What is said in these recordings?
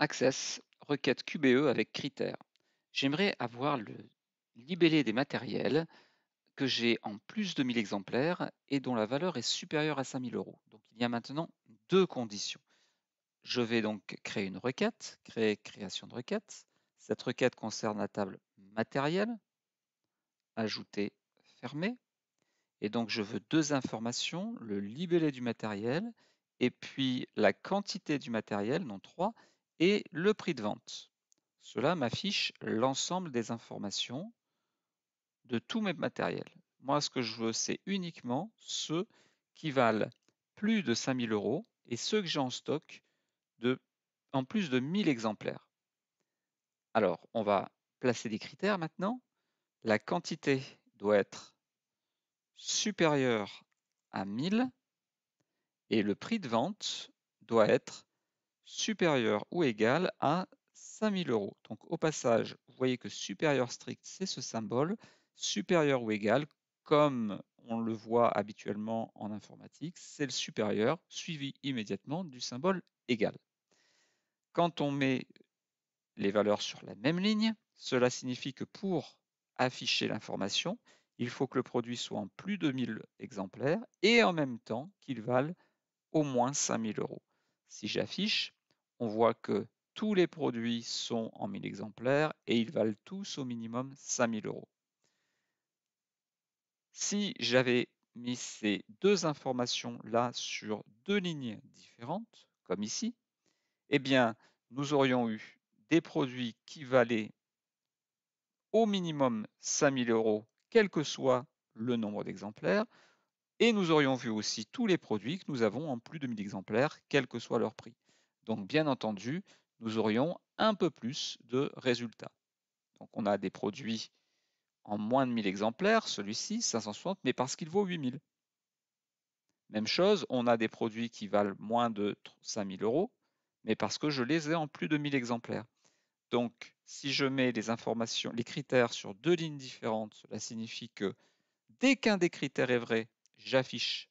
Access, requête QBE avec critères. J'aimerais avoir le libellé des matériels que j'ai en plus de 1000 exemplaires et dont la valeur est supérieure à 5000 euros. Donc il y a maintenant deux conditions. Je vais donc créer une requête, créer création de requête. Cette requête concerne la table matériel, ajouter, fermer. Et donc je veux deux informations, le libellé du matériel et puis la quantité du matériel, non trois, et le prix de vente. Cela m'affiche l'ensemble des informations de tous mes matériels. Moi, ce que je veux, c'est uniquement ceux qui valent plus de 5000 euros et ceux que j'ai en stock de, en plus de 1000 exemplaires. Alors, on va placer des critères maintenant. La quantité doit être supérieure à 1000 et le prix de vente doit être supérieur ou égal à 5000 euros. Donc au passage, vous voyez que supérieur strict, c'est ce symbole, supérieur ou égal, comme on le voit habituellement en informatique, c'est le supérieur suivi immédiatement du symbole égal. Quand on met les valeurs sur la même ligne, cela signifie que pour afficher l'information, il faut que le produit soit en plus de 1000 exemplaires et en même temps qu'il vale au moins 5000 euros. Si j'affiche on voit que tous les produits sont en 1000 exemplaires et ils valent tous au minimum 5000 euros. Si j'avais mis ces deux informations-là sur deux lignes différentes, comme ici, eh bien, nous aurions eu des produits qui valaient au minimum 5000 euros, quel que soit le nombre d'exemplaires, et nous aurions vu aussi tous les produits que nous avons en plus de 1000 exemplaires, quel que soit leur prix. Donc bien entendu, nous aurions un peu plus de résultats. Donc on a des produits en moins de 1000 exemplaires, celui-ci 560, mais parce qu'il vaut 8000. Même chose, on a des produits qui valent moins de 5000 euros, mais parce que je les ai en plus de 1000 exemplaires. Donc, si je mets les informations, les critères sur deux lignes différentes, cela signifie que dès qu'un des critères est vrai, j'affiche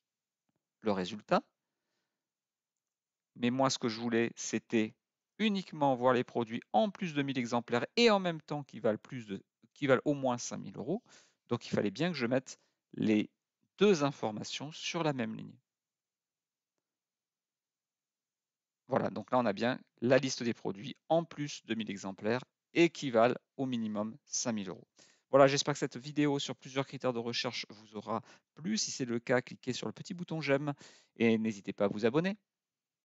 le résultat. Mais moi, ce que je voulais, c'était uniquement voir les produits en plus de 1000 exemplaires et en même temps qui valent, plus de, qui valent au moins 5000 euros. Donc il fallait bien que je mette les deux informations sur la même ligne. Voilà, donc là on a bien la liste des produits en plus de 1000 exemplaires et qui valent au minimum 5000 euros. Voilà, j'espère que cette vidéo sur plusieurs critères de recherche vous aura plu. Si c'est le cas, cliquez sur le petit bouton j'aime et n'hésitez pas à vous abonner.